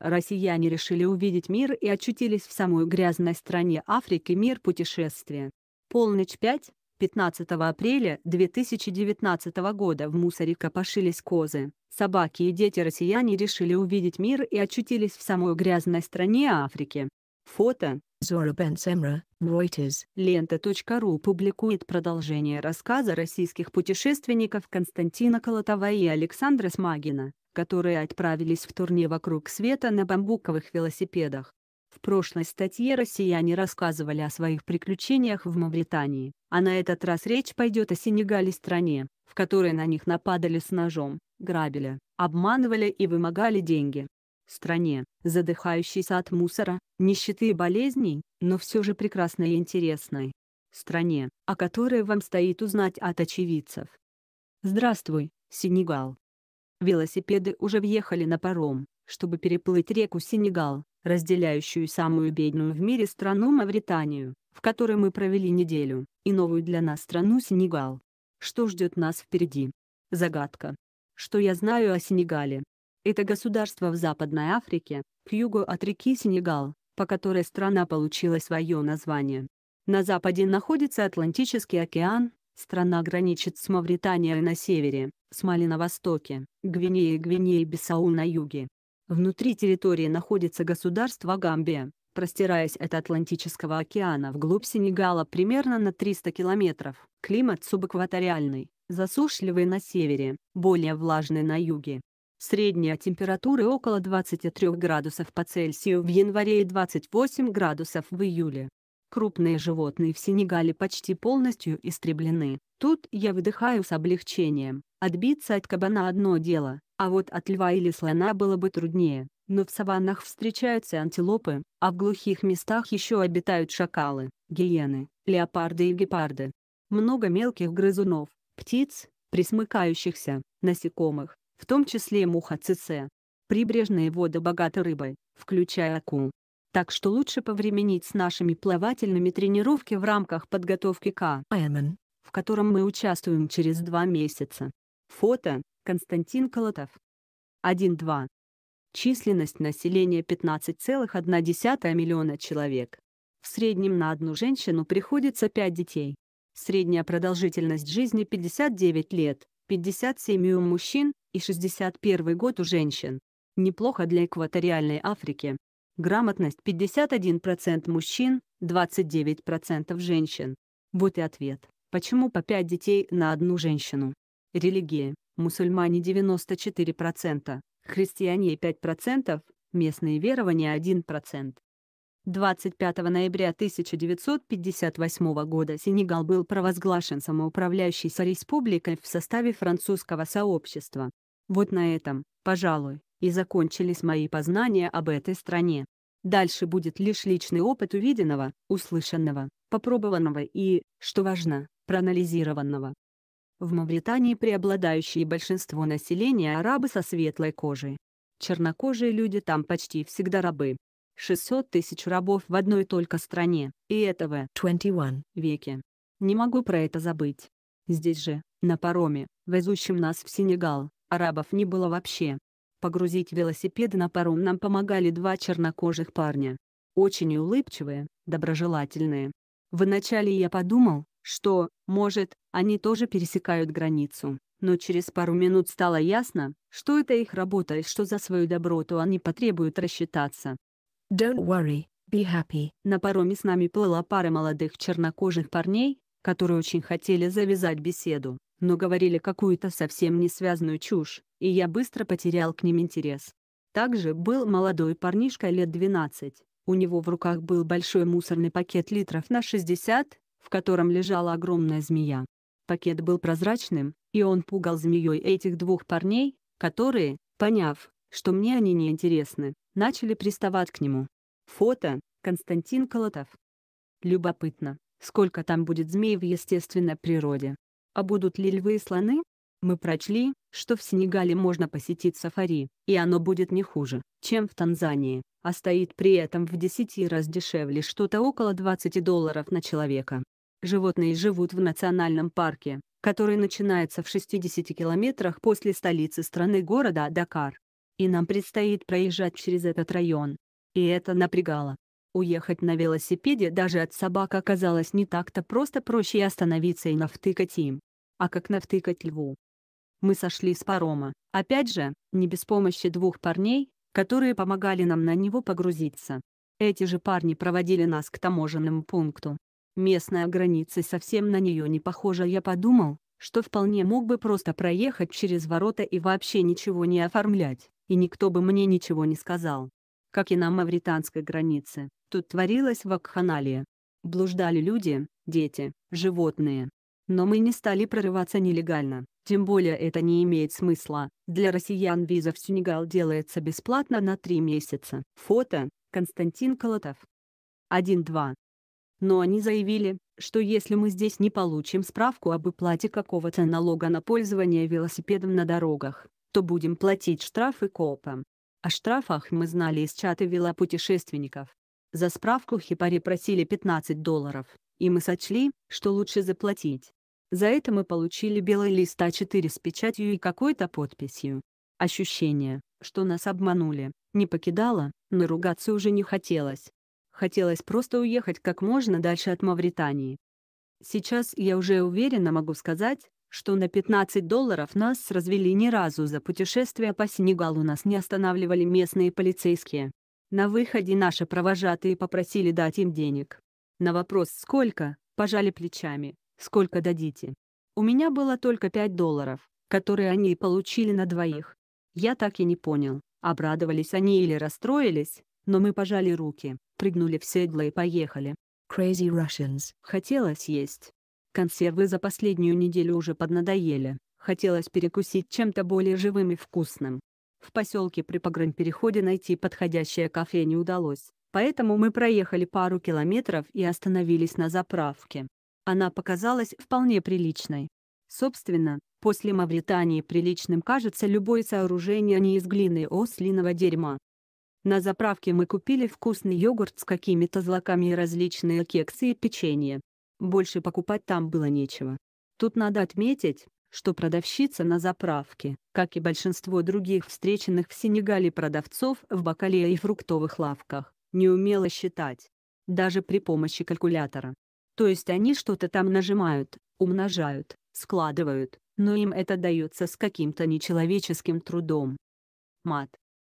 Россияне решили увидеть мир и очутились в самой грязной стране Африки «Мир путешествия». Полночь 5, 15 апреля 2019 года в мусоре копошились козы. Собаки и дети россияне решили увидеть мир и очутились в самой грязной стране Африки. Фото. Зора Бенсемра, Reuters. Лента.ру публикует продолжение рассказа российских путешественников Константина Колотова и Александра Смагина которые отправились в турне вокруг света на бамбуковых велосипедах. В прошлой статье россияне рассказывали о своих приключениях в Мавритании, а на этот раз речь пойдет о Сенегале стране, в которой на них нападали с ножом, грабили, обманывали и вымогали деньги. Стране, задыхающейся от мусора, нищеты и болезней, но все же прекрасной и интересной. Стране, о которой вам стоит узнать от очевидцев. Здравствуй, Сенегал. Велосипеды уже въехали на паром, чтобы переплыть реку Сенегал, разделяющую самую бедную в мире страну Мавританию, в которой мы провели неделю, и новую для нас страну Сенегал. Что ждет нас впереди? Загадка. Что я знаю о Сенегале? Это государство в Западной Африке, к югу от реки Сенегал, по которой страна получила свое название. На западе находится Атлантический океан, Страна граничит с Мавританией на севере, с Мали на востоке, Гвинеей и Гвинеей-Бисау на юге. Внутри территории находится государство Гамбия, простираясь от Атлантического океана вглубь Сенегала примерно на 300 километров. Климат субэкваториальный, засушливый на севере, более влажный на юге. Средняя температура около 23 градусов по Цельсию в январе и 28 градусов в июле. Крупные животные в Сенегале почти полностью истреблены. Тут я выдыхаю с облегчением. Отбиться от кабана одно дело, а вот от льва или слона было бы труднее. Но в саваннах встречаются антилопы, а в глухих местах еще обитают шакалы, гиены, леопарды и гепарды. Много мелких грызунов, птиц, присмыкающихся, насекомых, в том числе муха ЦЦ. Прибрежные воды богаты рыбой, включая акул, так что лучше повременить с нашими плавательными тренировки в рамках подготовки к Аймен, в котором мы участвуем через два месяца. Фото Константин Колотов. 1.2. Численность населения 15,1 миллиона человек. В среднем на одну женщину приходится 5 детей. Средняя продолжительность жизни 59 лет, 57 у мужчин и 61 год у женщин. Неплохо для экваториальной Африки. Грамотность 51% мужчин, 29% женщин. Вот и ответ. Почему по 5 детей на одну женщину? Религия. Мусульмане 94%, христиане 5%, местные верования 1%. 25 ноября 1958 года Сенегал был провозглашен самоуправляющейся республикой в составе французского сообщества. Вот на этом, пожалуй, и закончились мои познания об этой стране. Дальше будет лишь личный опыт увиденного, услышанного, попробованного и, что важно, проанализированного. В Мавритании преобладающее большинство населения арабы со светлой кожей. Чернокожие люди там почти всегда рабы. 600 тысяч рабов в одной только стране, и это в 21 веке. Не могу про это забыть. Здесь же, на пароме, везущем нас в Сенегал, арабов не было вообще. Погрузить велосипеды на паром нам помогали два чернокожих парня. Очень улыбчивые, доброжелательные. Вначале я подумал, что, может, они тоже пересекают границу. Но через пару минут стало ясно, что это их работа и что за свою доброту они потребуют рассчитаться. Don't worry, be happy. На пароме с нами плыла пара молодых чернокожих парней, которые очень хотели завязать беседу, но говорили какую-то совсем не связанную чушь и я быстро потерял к ним интерес. Также был молодой парнишка лет 12. У него в руках был большой мусорный пакет литров на 60, в котором лежала огромная змея. Пакет был прозрачным, и он пугал змеей этих двух парней, которые, поняв, что мне они не интересны, начали приставать к нему. Фото Константин Колотов. Любопытно, сколько там будет змей в естественной природе. А будут ли львы и слоны? Мы прочли, что в Сенегале можно посетить сафари, и оно будет не хуже, чем в Танзании, а стоит при этом в 10 раз дешевле что-то около 20 долларов на человека. Животные живут в национальном парке, который начинается в 60 километрах после столицы страны города Дакар. И нам предстоит проезжать через этот район. И это напрягало. Уехать на велосипеде даже от собак оказалось не так-то просто проще остановиться и навтыкать им. А как навтыкать льву? мы сошли с парома. Опять же, не без помощи двух парней, которые помогали нам на него погрузиться. Эти же парни проводили нас к таможенному пункту. Местная граница совсем на нее не похожа я подумал, что вполне мог бы просто проехать через ворота и вообще ничего не оформлять, и никто бы мне ничего не сказал. Как и на мавританской границе, тут творилась вакханалия. Блуждали люди, дети, животные, но мы не стали прорываться нелегально, тем более это не имеет смысла. Для россиян виза в Сенегал делается бесплатно на три месяца. Фото Константин Колотов. 1-2. Но они заявили, что если мы здесь не получим справку об уплате какого-то налога на пользование велосипедом на дорогах, то будем платить штрафы копам. О штрафах мы знали из чата велопутешественников. За справку хипари просили 15 долларов, и мы сочли, что лучше заплатить. За это мы получили белый лист А4 с печатью и какой-то подписью. Ощущение, что нас обманули, не покидало, но ругаться уже не хотелось. Хотелось просто уехать как можно дальше от Мавритании. Сейчас я уже уверенно могу сказать, что на 15 долларов нас развели ни разу за путешествие по Сенегалу нас не останавливали местные полицейские. На выходе наши провожатые попросили дать им денег. На вопрос «Сколько?» пожали плечами, Сколько дадите? У меня было только 5 долларов, которые они и получили на двоих. Я так и не понял, обрадовались они или расстроились, но мы пожали руки, прыгнули в седло и поехали. Crazy Russians. Хотелось есть. Консервы за последнюю неделю уже поднадоели, хотелось перекусить чем-то более живым и вкусным. В поселке при переходе найти подходящее кафе не удалось, поэтому мы проехали пару километров и остановились на заправке она показалась вполне приличной. Собственно, после Мавритании приличным кажется любое сооружение а не из глины и а ослиного дерьма. На заправке мы купили вкусный йогурт с какими-то злаками и различные кексы и печенье. Больше покупать там было нечего. Тут надо отметить, что продавщица на заправке, как и большинство других встреченных в Сенегале продавцов в бакалее и фруктовых лавках, не умела считать. Даже при помощи калькулятора. То есть они что-то там нажимают, умножают, складывают, но им это дается с каким-то нечеловеческим трудом. Мат